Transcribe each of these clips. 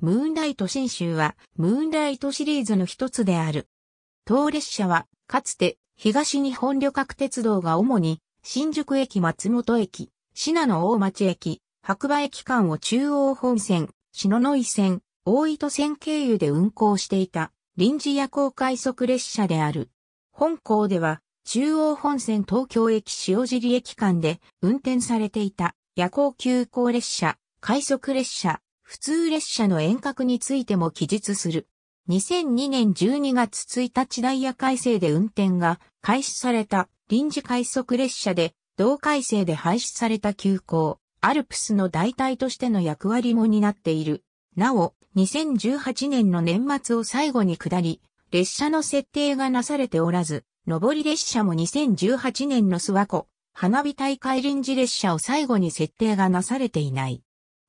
ムーンライト新州は、ムーンライトシリーズの一つである。当列車は、かつて、東日本旅客鉄道が主に、新宿駅松本駅、品野大町駅、白馬駅間を中央本線、篠ノ井線、大糸線経由で運行していた、臨時夜行快速列車である。本校では、中央本線東京駅塩尻駅間で運転されていた夜行急行列車、快速列車、普通列車の遠隔についても記述する。2002年12月1日ダイヤ改正で運転が開始された臨時快速列車で同改正で廃止された急行、アルプスの代替としての役割も担っている。なお、2018年の年末を最後に下り、列車の設定がなされておらず、上り列車も2018年の諏訪湖、花火大会臨時列車を最後に設定がなされていない。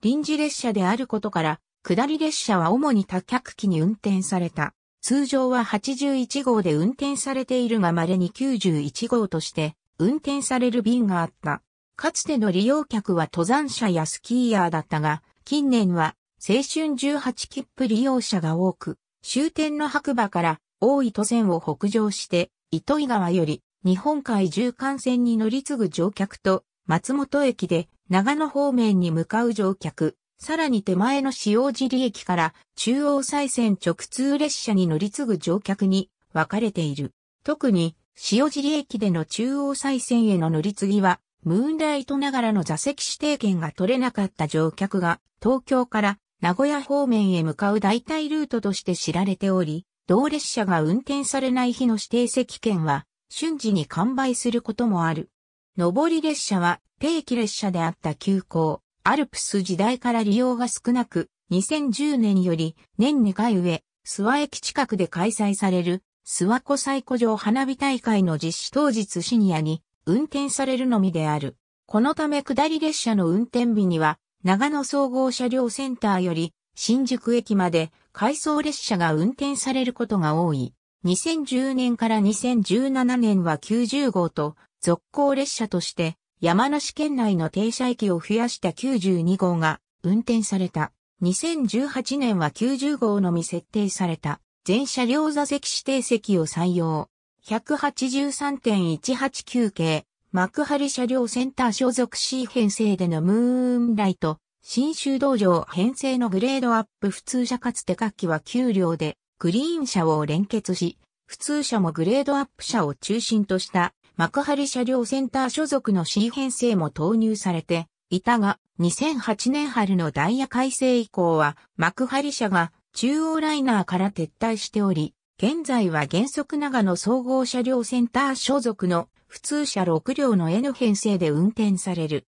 臨時列車であることから、下り列車は主に多客機に運転された。通常は81号で運転されているが稀に91号として運転される便があった。かつての利用客は登山者やスキーヤーだったが、近年は青春18切符利用者が多く、終点の白馬から大糸線を北上して、糸井川より日本海縦貫線に乗り継ぐ乗客と松本駅で長野方面に向かう乗客、さらに手前の塩尻駅から中央再線直通列車に乗り継ぐ乗客に分かれている。特に塩尻駅での中央再線への乗り継ぎは、ムーンライトながらの座席指定券が取れなかった乗客が、東京から名古屋方面へ向かう代替ルートとして知られており、同列車が運転されない日の指定席券は、瞬時に完売することもある。上り列車は定期列車であった急行、アルプス時代から利用が少なく、2010年より年2回上、諏訪駅近くで開催される、諏訪湖最古城花火大会の実施当日深夜に運転されるのみである。このため下り列車の運転日には、長野総合車両センターより新宿駅まで回送列車が運転されることが多い。2010年から2017年は90号と続行列車として山梨県内の停車駅を増やした92号が運転された。2018年は90号のみ設定された全車両座席指定席を採用。183.189系幕張車両センター所属 C 編成でのムーンライト、新州道場編成のグレードアップ普通車かつて各機は給料でグリーン車を連結し、普通車もグレードアップ車を中心とした幕張車両センター所属の C 編成も投入されていたが、2008年春のダイヤ改正以降は、幕張車が中央ライナーから撤退しており、現在は原則長野総合車両センター所属の普通車6両の N 編成で運転される。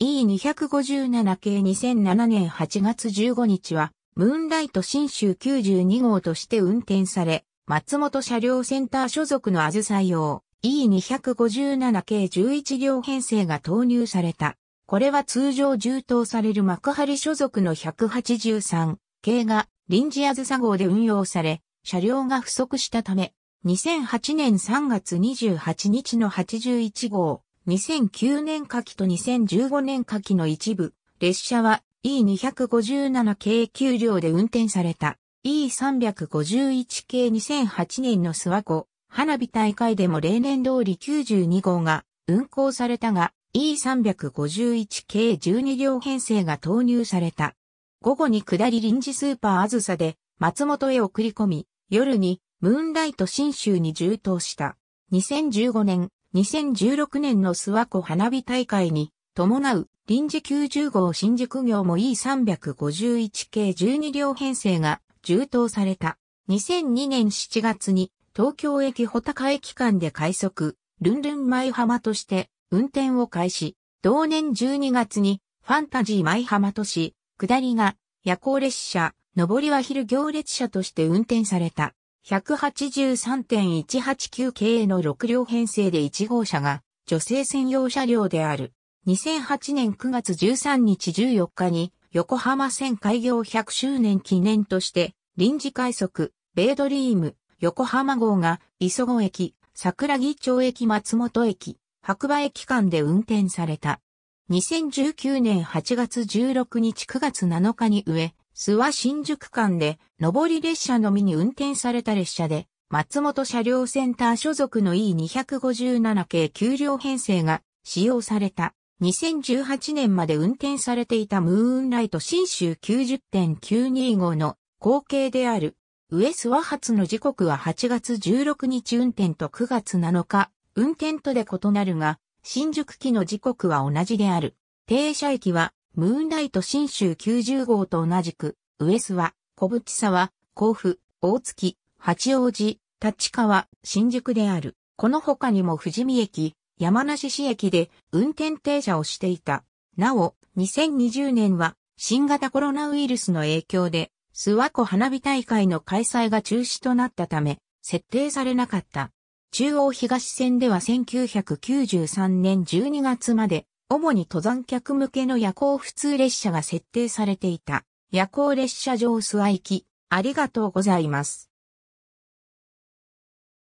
E257 系2007年8月15日は、ムーンライト新州92号として運転され、松本車両センター所属のアズさ用、E257 k 11両編成が投入された。これは通常充当される幕張所属の183系が臨時アズサ号で運用され、車両が不足したため、2008年3月28日の81号、2009年夏季と2015年夏季の一部、列車は E257 系9両で運転された。E351 系2008年の諏訪湖、花火大会でも例年通り92号が運行されたが、E351 系12両編成が投入された。午後に下り臨時スーパーあずさで松本へ送り込み、夜にムーンライト新州に充当した。2015年、2016年の諏訪湖花火大会に伴う臨時90号新宿業も E351 系12両編成が充当された。2002年7月に東京駅穂高駅間で快速、ルンルン舞浜として運転を開始。同年12月にファンタジー舞浜都市、下りが夜行列車、上りは昼行列車として運転された。183.189系の6両編成で1号車が女性専用車両である。2008年9月13日14日に横浜線開業100周年記念として臨時快速ベイドリーム横浜号が磯子駅、桜木町駅松本駅、白馬駅間で運転された。2019年8月16日9月7日に上、諏訪新宿間で上り列車のみに運転された列車で、松本車両センター所属の E257 系給料編成が使用された。2018年まで運転されていたムーンライト新州90.925の後継である上諏訪発の時刻は8月16日運転と9月7日、運転とで異なるが、新宿期の時刻は同じである。停車駅は、ムーンライト新州90号と同じく、上諏訪、小淵沢、甲府、大月、八王子、立川、新宿である。この他にも富士見駅、山梨市駅で運転停車をしていた。なお、2020年は新型コロナウイルスの影響で諏訪湖花火大会の開催が中止となったため、設定されなかった。中央東線では1993年12月まで、主に登山客向けの夜行普通列車が設定されていた。夜行列車上諏訪行き、ありがとうございます。